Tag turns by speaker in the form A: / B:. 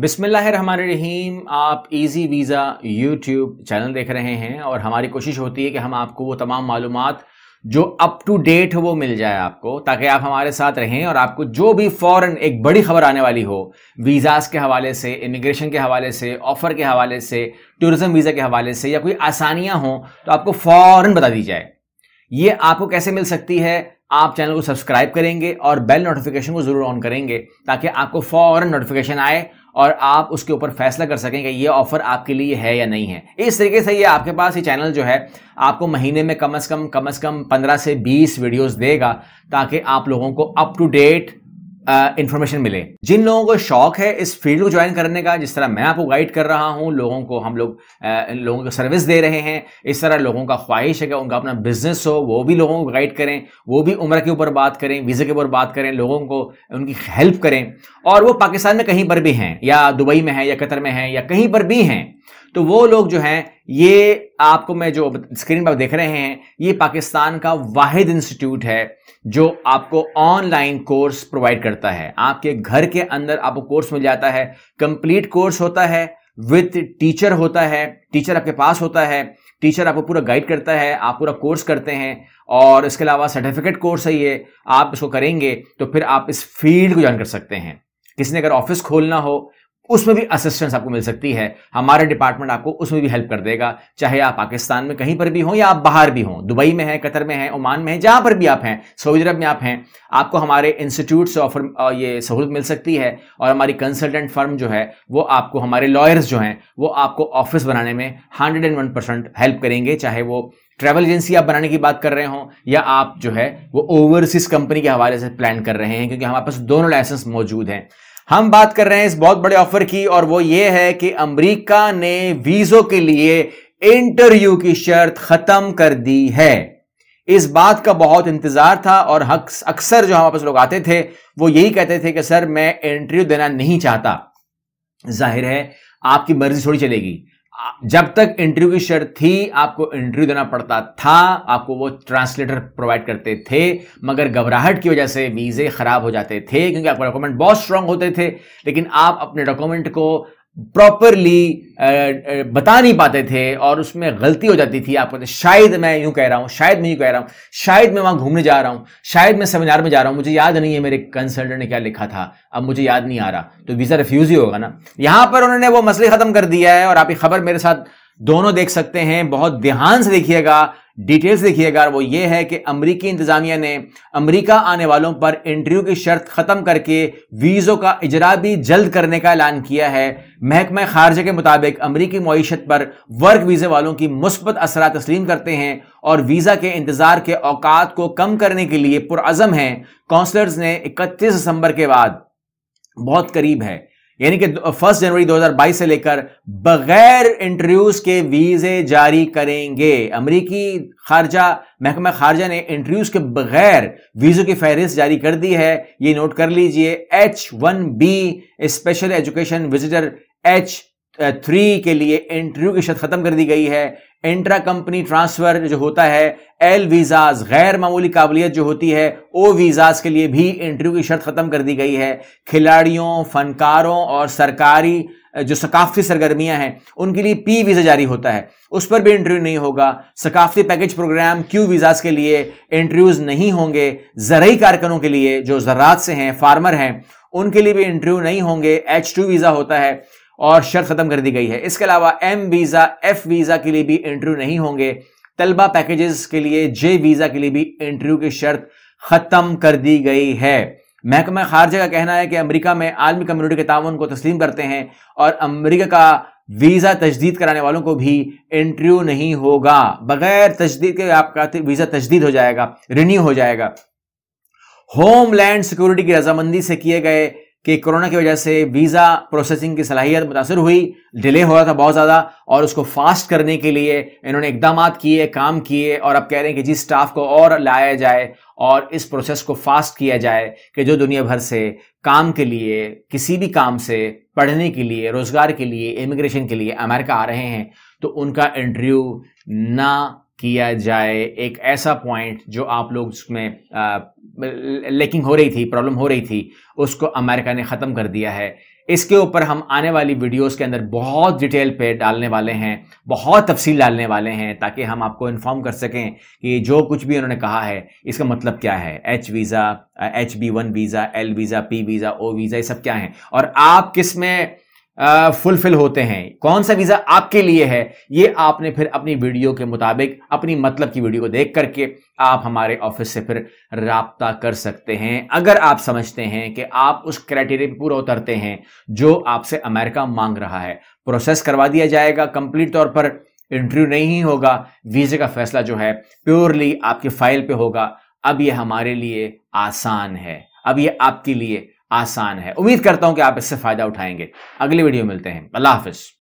A: बिसमीम आप easy visa YouTube channel देख रहे हैं और हमारी कोशिश होती है कि हम आपको वो तमाम मालूम जो अप टू डेट हो वो मिल जाए आपको ताकि आप हमारे साथ रहें और आपको जो भी फ़ौरन एक बड़ी खबर आने वाली हो वीज़ाज़ के हवाले से इमिग्रेशन के हवाले से ऑफ़र के हवाले से टूरिज़म वीज़ा के हवाले से या कोई आसानियाँ हों तो आपको फ़ौर बता दी जाए ये आपको कैसे मिल सकती है आप चैनल को सब्सक्राइब करेंगे और बेल नोटिफिकेशन को ज़रूर ऑन करेंगे ताकि आपको फ़ौर नोटिफिकेशन आए और आप उसके ऊपर फैसला कर सकें कि ये ऑफर आपके लिए है या नहीं है इस तरीके से ये आपके पास ये चैनल जो है आपको महीने में कम अज़ कम कम अज़ कम पंद्रह से बीस वीडियोज़ देगा ताकि आप लोगों को अप टू डेट इन्फॉर्मेशन मिले जिन लोगों को शौक है इस फील्ड को ज्वाइन करने का जिस तरह मैं आपको गाइड कर रहा हूं लोगों को हम लोग लोगों को सर्विस दे रहे हैं इस तरह लोगों का ख्वाहिश है कि उनका अपना बिजनेस हो वो भी लोगों को गाइड करें वो भी उम्र के ऊपर बात करें वीज़े के ऊपर बात करें लोगों को उनकी हेल्प करें और वो पाकिस्तान में कहीं पर भी हैं या दुबई में है या कतर में है या कहीं पर भी हैं तो वो लोग जो हैं ये आपको मैं जो स्क्रीन पर देख रहे हैं ये पाकिस्तान का वाहिद इंस्टीट्यूट है जो आपको ऑनलाइन कोर्स प्रोवाइड करता है आपके घर के अंदर आपको कोर्स मिल जाता है कंप्लीट कोर्स होता है विथ टीचर होता है टीचर आपके पास होता है टीचर आपको पूरा गाइड करता है आप पूरा कोर्स करते हैं और इसके अलावा सर्टिफिकेट कोर्स है ये आप इसको करेंगे तो फिर आप इस फील्ड को ज्वाइन कर सकते हैं किसी ने अगर ऑफिस खोलना हो उसमें भी असिस्टेंस आपको मिल सकती है हमारे डिपार्टमेंट आपको उसमें भी हेल्प कर देगा चाहे आप पाकिस्तान में कहीं पर भी हों या आप बाहर भी हों दुबई में हैं कतर में हैं ओमान में हैं जहां पर भी आप हैं सऊदी अरब में आप हैं आपको हमारे इंस्टीट्यूट से ऑफर ये सहूलत मिल सकती है और हमारी कंसल्टेंट फर्म जो है वो आपको हमारे लॉयर्स जो हैं वो आपको ऑफिस बनाने में hundred and one percent help करेंगे चाहे वो ट्रैवल एजेंसी आप बनाने की बात कर रहे हो या आप जो है वो ओवरसीज कंपनी के हवाले से प्लान कर रहे हैं क्योंकि हमारे पास दोनों लाइसेंस मौजूद हैं हम बात कर रहे हैं इस बहुत बड़े ऑफर की और वो ये है कि अमेरिका ने वीजो के लिए इंटरव्यू की शर्त खत्म कर दी है इस बात का बहुत इंतजार था और अक्सर जो हमारे पास लोग आते थे वो यही कहते थे कि सर मैं इंटरव्यू देना नहीं चाहता जाहिर है आपकी मर्जी थोड़ी चलेगी जब तक इंटरव्यू की शर्त थी आपको इंटरव्यू देना पड़ता था आपको वो ट्रांसलेटर प्रोवाइड करते थे मगर घबराहट की वजह से वीज़े ख़राब हो जाते थे क्योंकि आपके डॉक्यूमेंट बहुत स्ट्रांग होते थे लेकिन आप अपने डॉक्यूमेंट को प्रॉपरली बता नहीं पाते थे और उसमें गलती हो जाती थी आपको शायद मैं यूं कह रहा हूं शायद मैं यूं कह रहा हूं शायद मैं वहां घूमने जा रहा हूं शायद मैं सेमिनार में जा रहा हूं मुझे याद नहीं है मेरे कंसल्टेंट ने क्या लिखा था अब मुझे याद नहीं आ रहा तो वीज़ा रिफ्यूज़ ही होगा ना यहां पर उन्होंने वो मसले ख़त्म कर दिया है और आप ये खबर मेरे साथ दोनों देख सकते हैं बहुत ध्यान से देखिएगा डिटेल्स देखिएगा वो ये है कि अमरीकी इंतजामिया ने अमरीका आने वालों पर इंटरव्यू की शर्त खत्म करके वीज़ों का इजरा भी जल्द करने का ऐलान किया है महकमा खारजे के मुताबिक अमरीकी मीशत पर वर्क वीज़े वालों की मुस्बत असरा तस्लीम करते हैं और वीज़ा के इंतज़ार के औकात को कम करने के लिए पुरज़म है कौंसलर्स ने इकतीस दिसंबर के बाद बहुत करीब है यानी कि फर्स्ट जनवरी 2022 से लेकर बगैर इंटरव्यूज के वीजे जारी करेंगे अमरीकी खारजा महकमा खारजा ने इंटरव्यूज के बगैर वीजों की फहरिस्त जारी कर दी है ये नोट कर लीजिए H one B special education visitor H three के लिए इंटरव्यू की शर्त खत्म कर दी गई है इंट्रा कंपनी ट्रांसफर जो होता है एल वीजाज गैर मामूली काबिलियत जो होती है ओ वीजाज के लिए भी इंटरव्यू की शर्त खत्म कर दी गई है खिलाड़ियों फनकारों और सरकारी जो सकाफती सरगर्मियां हैं उनके लिए पी वीज़ा जारी होता है उस पर भी इंटरव्यू नहीं होगा सकाफती पैकेज प्रोग्राम क्यू वीज़ाज के लिए इंटरव्यूज़ नहीं होंगे जरिए कारकनों के लिए जो ज़रात से हैं फार्मर हैं उनके लिए भी इंटरव्यू नहीं होंगे एच टू वीज़ा होता है और शर्त खत्म कर दी गई है इसके अलावा एम वीज़ा एफ वीज़ा के लिए भी इंटरव्यू नहीं होंगे तलबा पैकेजेस के लिए जे वीज़ा के लिए भी इंटरव्यू की शर्त खत्म कर दी गई है महकमा खारजा का कहना है कि अमेरिका में आलमी कम्युनिटी के तावन को तस्लीम करते हैं और अमेरिका का वीज़ा तजदीद कराने वालों को भी इंटरव्यू नहीं होगा बगैर तजदीद के आपका वीज़ा तजदीद हो जाएगा रिन्यू हो जाएगा होमलैंड सिक्योरिटी की रजामंदी से किए गए कि कोरोना की वजह से वीज़ा प्रोसेसिंग की सलाहियत मुतासर हुई डिले हो रहा था बहुत ज़्यादा और उसको फास्ट करने के लिए इन्होंने इकदाम किए काम किए और अब कह रहे हैं कि जी स्टाफ को और लाया जाए और इस प्रोसेस को फास्ट किया जाए कि जो दुनिया भर से काम के लिए किसी भी काम से पढ़ने के लिए रोज़गार के लिए इमिग्रेशन के लिए अमेरिका आ रहे हैं तो उनका इंटरव्यू ना किया जाए एक ऐसा पॉइंट जो आप लोग उसमें लेकिंग हो रही थी प्रॉब्लम हो रही थी उसको अमेरिका ने ख़त्म कर दिया है इसके ऊपर हम आने वाली वीडियोस के अंदर बहुत डिटेल पे डालने वाले हैं बहुत तफसील डालने वाले हैं ताकि हम आपको इन्फॉर्म कर सकें कि जो कुछ भी उन्होंने कहा है इसका मतलब क्या है H visa H B one visa L visa P visa O visa ये सब क्या है और आप किस में फुलफिल होते हैं कौन सा वीज़ा आपके लिए है ये आपने फिर अपनी वीडियो के मुताबिक अपनी मतलब की वीडियो को देख करके आप हमारे ऑफिस से फिर रबता कर सकते हैं अगर आप समझते हैं कि आप उस क्राइटेरिया पर पूरा उतरते हैं जो आपसे अमेरिका मांग रहा है प्रोसेस करवा दिया जाएगा कंप्लीट तौर पर इंटरव्यू नहीं होगा वीज़े का फैसला जो है प्योरली आपके फाइल पे होगा अब ये हमारे लिए आसान है अब ये आपके लिए आसान है उम्मीद करता हूं कि आप इससे फायदा उठाएंगे अगली वीडियो मिलते हैं अल्लाह हाफिज़